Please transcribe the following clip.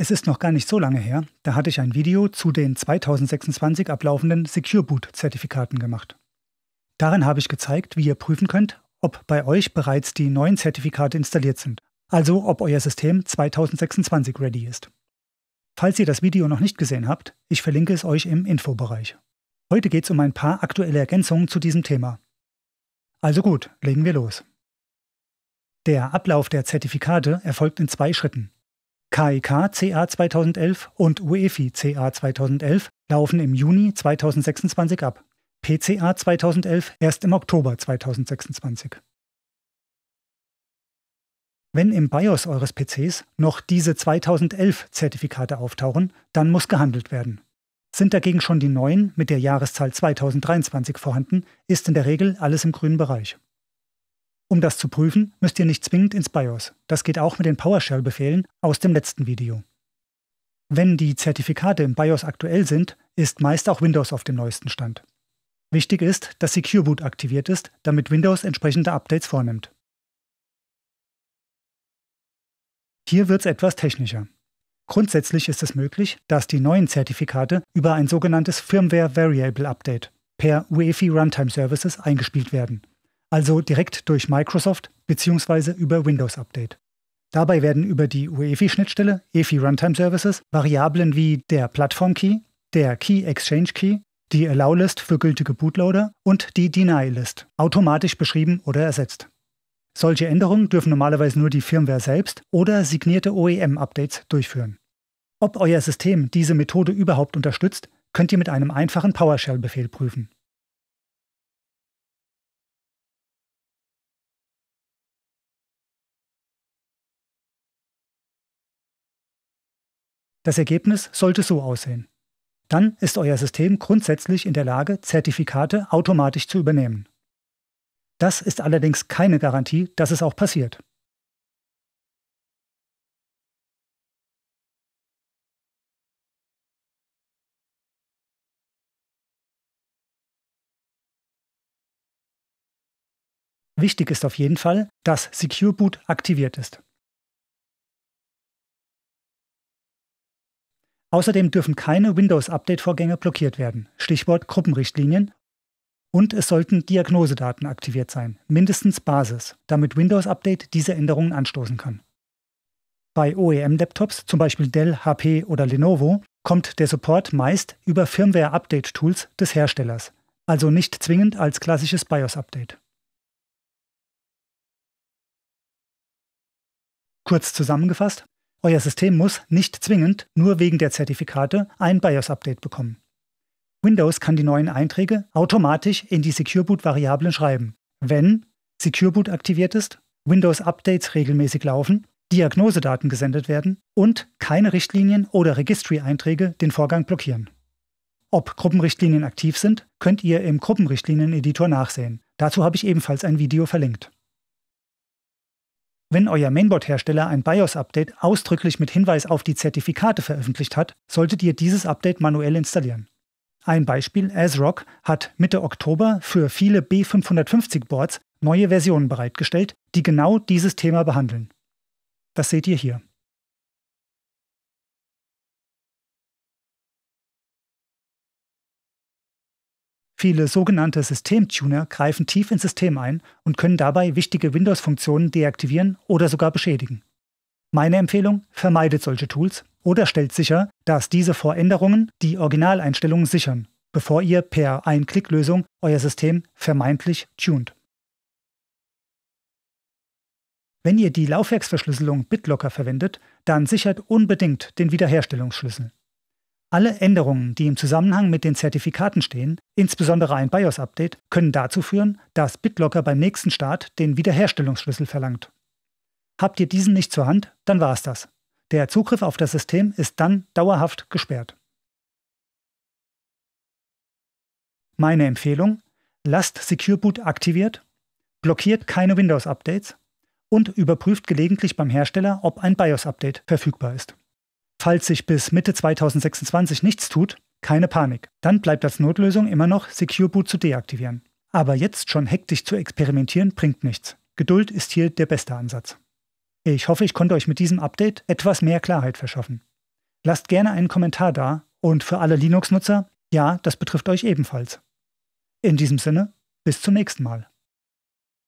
Es ist noch gar nicht so lange her, da hatte ich ein Video zu den 2026 ablaufenden Secure Boot Zertifikaten gemacht. Darin habe ich gezeigt, wie ihr prüfen könnt, ob bei euch bereits die neuen Zertifikate installiert sind, also ob euer System 2026 ready ist. Falls ihr das Video noch nicht gesehen habt, ich verlinke es euch im Infobereich. Heute geht es um ein paar aktuelle Ergänzungen zu diesem Thema. Also gut, legen wir los. Der Ablauf der Zertifikate erfolgt in zwei Schritten. KIK CA 2011 und UEFI CA 2011 laufen im Juni 2026 ab. PCA 2011 erst im Oktober 2026. Wenn im BIOS eures PCs noch diese 2011 Zertifikate auftauchen, dann muss gehandelt werden. Sind dagegen schon die neuen mit der Jahreszahl 2023 vorhanden, ist in der Regel alles im grünen Bereich. Um das zu prüfen, müsst ihr nicht zwingend ins BIOS. Das geht auch mit den PowerShell-Befehlen aus dem letzten Video. Wenn die Zertifikate im BIOS aktuell sind, ist meist auch Windows auf dem neuesten Stand. Wichtig ist, dass Secure Boot aktiviert ist, damit Windows entsprechende Updates vornimmt. Hier wird es etwas technischer. Grundsätzlich ist es möglich, dass die neuen Zertifikate über ein sogenanntes Firmware Variable Update per UEFI Runtime Services eingespielt werden also direkt durch Microsoft bzw. über Windows Update. Dabei werden über die UEFI-Schnittstelle EFI Runtime Services Variablen wie der Plattform-Key, der Key Exchange Key, die Allow-List für gültige Bootloader und die Deny-List automatisch beschrieben oder ersetzt. Solche Änderungen dürfen normalerweise nur die Firmware selbst oder signierte OEM-Updates durchführen. Ob euer System diese Methode überhaupt unterstützt, könnt ihr mit einem einfachen PowerShell-Befehl prüfen. Das Ergebnis sollte so aussehen. Dann ist euer System grundsätzlich in der Lage, Zertifikate automatisch zu übernehmen. Das ist allerdings keine Garantie, dass es auch passiert. Wichtig ist auf jeden Fall, dass Secure Boot aktiviert ist. Außerdem dürfen keine Windows-Update-Vorgänge blockiert werden, Stichwort Gruppenrichtlinien. Und es sollten Diagnosedaten aktiviert sein, mindestens Basis, damit Windows Update diese Änderungen anstoßen kann. Bei OEM-Laptops, zum Beispiel Dell, HP oder Lenovo, kommt der Support meist über Firmware-Update-Tools des Herstellers, also nicht zwingend als klassisches BIOS-Update. Kurz zusammengefasst, euer System muss nicht zwingend nur wegen der Zertifikate ein BIOS-Update bekommen. Windows kann die neuen Einträge automatisch in die Secure Boot-Variablen schreiben, wenn Secure Boot aktiviert ist, Windows-Updates regelmäßig laufen, Diagnosedaten gesendet werden und keine Richtlinien oder Registry-Einträge den Vorgang blockieren. Ob Gruppenrichtlinien aktiv sind, könnt ihr im Gruppenrichtlinien-Editor nachsehen. Dazu habe ich ebenfalls ein Video verlinkt. Wenn euer Mainboard-Hersteller ein BIOS-Update ausdrücklich mit Hinweis auf die Zertifikate veröffentlicht hat, solltet ihr dieses Update manuell installieren. Ein Beispiel, ASRock hat Mitte Oktober für viele B550-Boards neue Versionen bereitgestellt, die genau dieses Thema behandeln. Das seht ihr hier. Viele sogenannte Systemtuner greifen tief ins System ein und können dabei wichtige Windows-Funktionen deaktivieren oder sogar beschädigen. Meine Empfehlung, vermeidet solche Tools oder stellt sicher, dass diese vor Änderungen die Originaleinstellungen sichern, bevor ihr per Ein-Klick-Lösung euer System vermeintlich tunt. Wenn ihr die Laufwerksverschlüsselung BitLocker verwendet, dann sichert unbedingt den Wiederherstellungsschlüssel. Alle Änderungen, die im Zusammenhang mit den Zertifikaten stehen, insbesondere ein BIOS-Update, können dazu führen, dass BitLocker beim nächsten Start den Wiederherstellungsschlüssel verlangt. Habt ihr diesen nicht zur Hand, dann war's das. Der Zugriff auf das System ist dann dauerhaft gesperrt. Meine Empfehlung: Lasst Secure Boot aktiviert, blockiert keine Windows-Updates und überprüft gelegentlich beim Hersteller, ob ein BIOS-Update verfügbar ist. Falls sich bis Mitte 2026 nichts tut, keine Panik. Dann bleibt als Notlösung immer noch Secure Boot zu deaktivieren. Aber jetzt schon hektisch zu experimentieren bringt nichts. Geduld ist hier der beste Ansatz. Ich hoffe, ich konnte euch mit diesem Update etwas mehr Klarheit verschaffen. Lasst gerne einen Kommentar da und für alle Linux-Nutzer, ja, das betrifft euch ebenfalls. In diesem Sinne, bis zum nächsten Mal.